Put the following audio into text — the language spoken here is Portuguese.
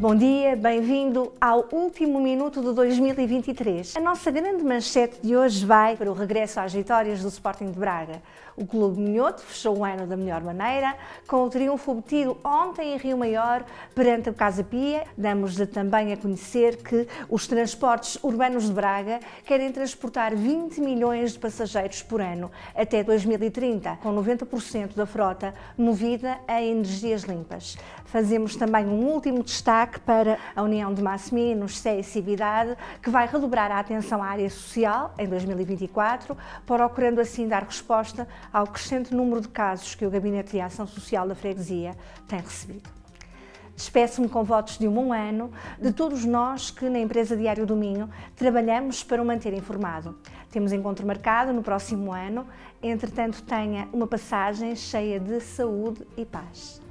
Bom dia, bem-vindo ao último minuto de 2023. A nossa grande manchete de hoje vai para o regresso às vitórias do Sporting de Braga. O clube minhoto fechou o ano da melhor maneira, com o triunfo obtido ontem em Rio Maior perante o Casa Pia. Damos-lhe também a conhecer que os transportes urbanos de Braga querem transportar 20 milhões de passageiros por ano até 2030, com 90% da frota movida a energias limpas. Fazemos também um último destaque para a União de Massiminos, CES e Cividade, que vai redobrar a atenção à área social em 2024, procurando assim dar resposta ao crescente número de casos que o Gabinete de Ação Social da Freguesia tem recebido. Despeço-me com votos de um bom ano de todos nós que, na empresa Diário do Minho, trabalhamos para o manter informado. Temos encontro marcado no próximo ano. Entretanto, tenha uma passagem cheia de saúde e paz.